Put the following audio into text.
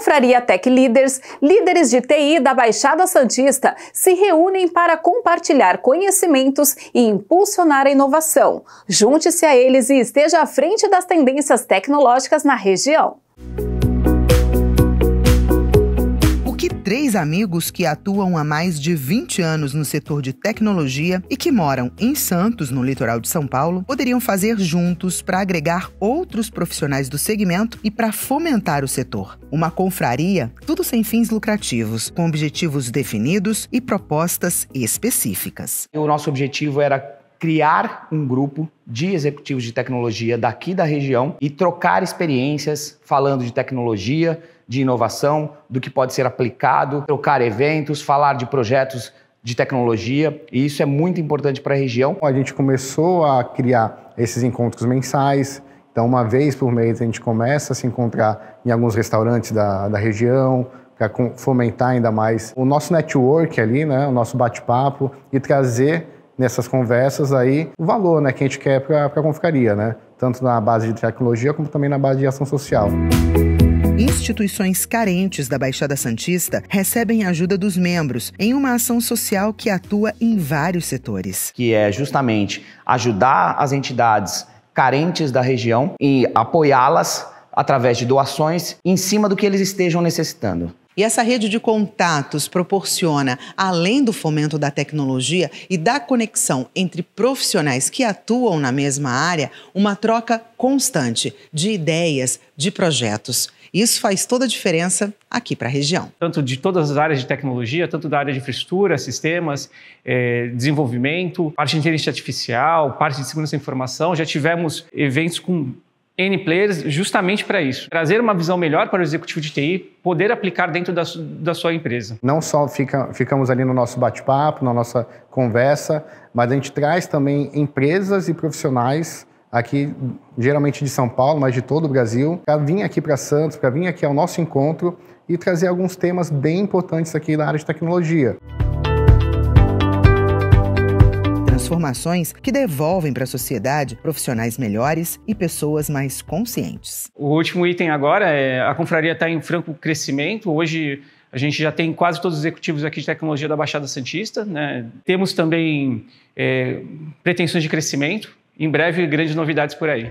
Confraria Tech Leaders, líderes de TI da Baixada Santista se reúnem para compartilhar conhecimentos e impulsionar a inovação. Junte-se a eles e esteja à frente das tendências tecnológicas na região. Três amigos que atuam há mais de 20 anos no setor de tecnologia e que moram em Santos, no litoral de São Paulo, poderiam fazer juntos para agregar outros profissionais do segmento e para fomentar o setor. Uma confraria, tudo sem fins lucrativos, com objetivos definidos e propostas específicas. O nosso objetivo era criar um grupo de executivos de tecnologia daqui da região e trocar experiências falando de tecnologia, de inovação, do que pode ser aplicado, trocar eventos, falar de projetos de tecnologia, e isso é muito importante para a região. A gente começou a criar esses encontros mensais, então uma vez por mês a gente começa a se encontrar em alguns restaurantes da, da região, para fomentar ainda mais o nosso network ali, né, o nosso bate-papo e trazer nessas conversas aí o valor né, que a gente quer para a confraria, né? tanto na base de tecnologia como também na base de ação social. Instituições carentes da Baixada Santista recebem ajuda dos membros em uma ação social que atua em vários setores. Que é justamente ajudar as entidades carentes da região e apoiá-las através de doações em cima do que eles estejam necessitando. E essa rede de contatos proporciona, além do fomento da tecnologia e da conexão entre profissionais que atuam na mesma área, uma troca constante de ideias, de projetos. Isso faz toda a diferença aqui para a região. Tanto de todas as áreas de tecnologia, tanto da área de infraestrutura, sistemas, eh, desenvolvimento, parte de inteligência artificial, parte de segurança da informação. Já tivemos eventos com N Players justamente para isso. Trazer uma visão melhor para o executivo de TI poder aplicar dentro da, da sua empresa. Não só fica, ficamos ali no nosso bate-papo, na nossa conversa, mas a gente traz também empresas e profissionais aqui, geralmente de São Paulo, mas de todo o Brasil, para vir aqui para Santos, para vir aqui ao nosso encontro e trazer alguns temas bem importantes aqui na área de tecnologia transformações que devolvem para a sociedade profissionais melhores e pessoas mais conscientes. O último item agora é a confraria está em franco crescimento. Hoje a gente já tem quase todos os executivos aqui de tecnologia da Baixada Santista. Né? Temos também é, pretensões de crescimento. Em breve, grandes novidades por aí.